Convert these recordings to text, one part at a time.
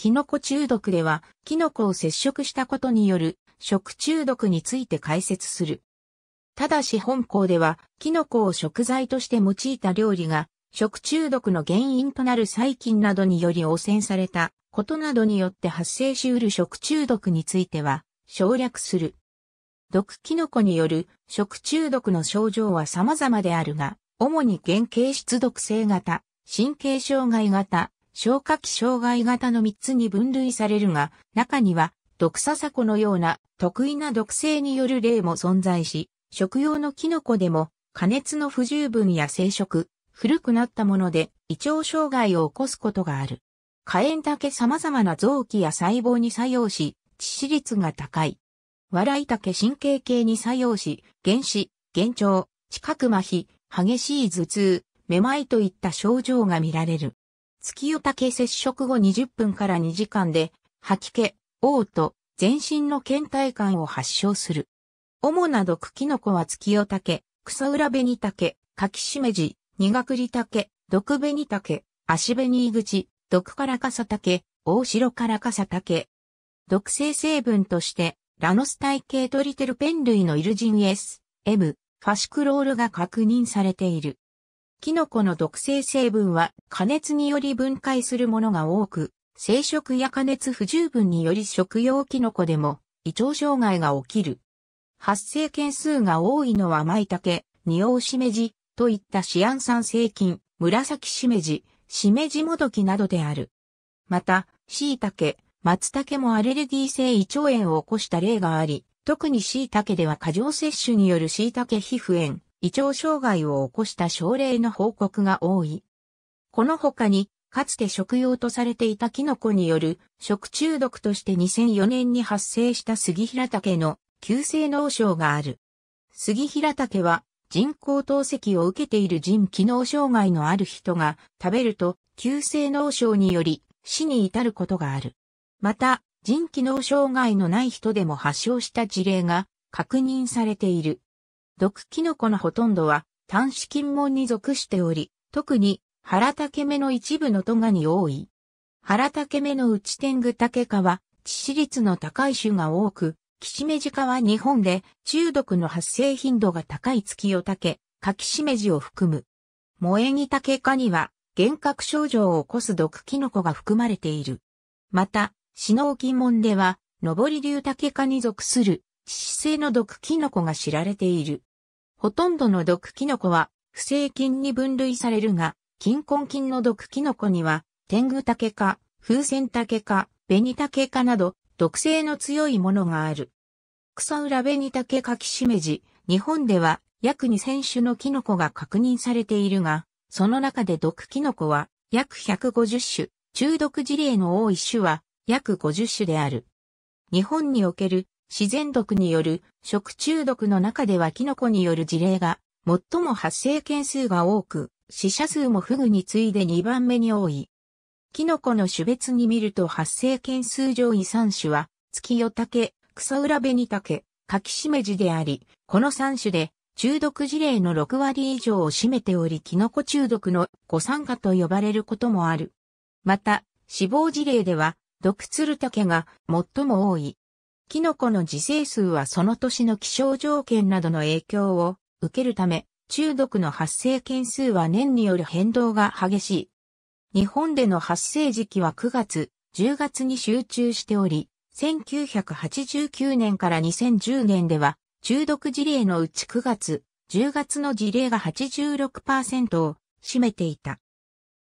キノコ中毒では、キノコを接触したことによる食中毒について解説する。ただし本校では、キノコを食材として用いた料理が、食中毒の原因となる細菌などにより汚染されたことなどによって発生し得る食中毒については、省略する。毒キノコによる食中毒の症状は様々であるが、主に原形質毒性型、神経障害型、消化器障害型の3つに分類されるが、中には、毒ササコのような特異な毒性による例も存在し、食用のキノコでも加熱の不十分や生殖、古くなったもので胃腸障害を起こすことがある。火炎だけ様々な臓器や細胞に作用し、致死率が高い。笑いけ神経系に作用し、原子、幻聴、知覚麻痺、激しい頭痛、めまいといった症状が見られる。月夜竹接触後20分から2時間で、吐き気、嘔吐、全身の倦怠感を発症する。主な毒キノコは月夜竹、草裏紅竹、柿しめじ、苦栗竹、毒紅竹、足紅口、毒からかさ竹、大白からかさ竹。毒性成分として、ラノス体系トリテルペン類のイルジン S、M、ファシクロールが確認されている。キノコの毒性成分は加熱により分解するものが多く、生食や加熱不十分により食用キノコでも胃腸障害が起きる。発生件数が多いのはマイタケ、ニオウシメジ、といったシアン酸性菌、紫シメジ、シメジもどきなどである。また、シイタケ、マツタケもアレルギー性胃腸炎を起こした例があり、特にシイタケでは過剰摂取によるシイタケ皮膚炎、胃腸障害を起こした症例の報告が多い。この他に、かつて食用とされていたキノコによる食中毒として2004年に発生した杉平竹の急性脳症がある。杉平竹は人工透析を受けている腎機能障害のある人が食べると急性脳症により死に至ることがある。また、腎機能障害のない人でも発症した事例が確認されている。毒キノコのほとんどは単子菌門に属しており、特に腹竹目の一部のトガに多い。腹竹目の内天狗竹科は致死率の高い種が多く、キシメジ科は日本で中毒の発生頻度が高い月夜竹、カキシメジを含む。萌え木竹科には幻覚症状を起こす毒キノコが含まれている。また、死のモ門では、上り竜竹科に属する致死性の毒キノコが知られている。ほとんどの毒キノコは、不正菌に分類されるが、菌根菌の毒キノコには、天狗竹科、風船竹科、紅竹科など、毒性の強いものがある。草浦紅竹かきしめじ、日本では約2000種のキノコが確認されているが、その中で毒キノコは約150種、中毒事例の多い種は約50種である。日本における自然毒による食中毒の中ではキノコによる事例が最も発生件数が多く、死者数もフグに次いで2番目に多い。キノコの種別に見ると発生件数上位3種は、月夜竹、草浦紅竹、柿しめじであり、この3種で中毒事例の6割以上を占めており、キノコ中毒の誤参化と呼ばれることもある。また、死亡事例では、毒鶴竹が最も多い。キノコの自生数はその年の気象条件などの影響を受けるため、中毒の発生件数は年による変動が激しい。日本での発生時期は9月、10月に集中しており、1989年から2010年では、中毒事例のうち9月、10月の事例が86%を占めていた。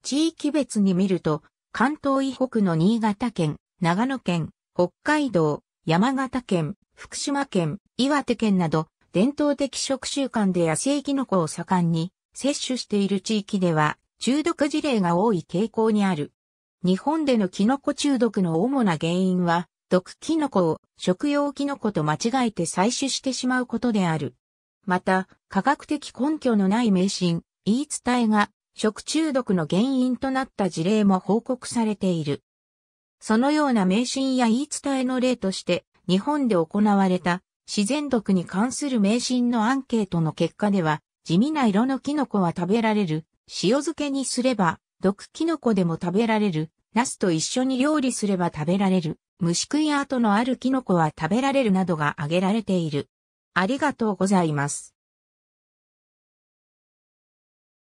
地域別に見ると、関東以北の新潟県、長野県、北海道、山形県、福島県、岩手県など、伝統的食習慣で野生キノコを盛んに摂取している地域では、中毒事例が多い傾向にある。日本でのキノコ中毒の主な原因は、毒キノコを食用キノコと間違えて採取してしまうことである。また、科学的根拠のない迷信、言い伝えが食中毒の原因となった事例も報告されている。そのような迷信や言い伝えの例として、日本で行われた自然毒に関する迷信のアンケートの結果では、地味な色のキノコは食べられる、塩漬けにすれば、毒キノコでも食べられる、ナスと一緒に料理すれば食べられる、虫食い跡のあるキノコは食べられるなどが挙げられている。ありがとうございます。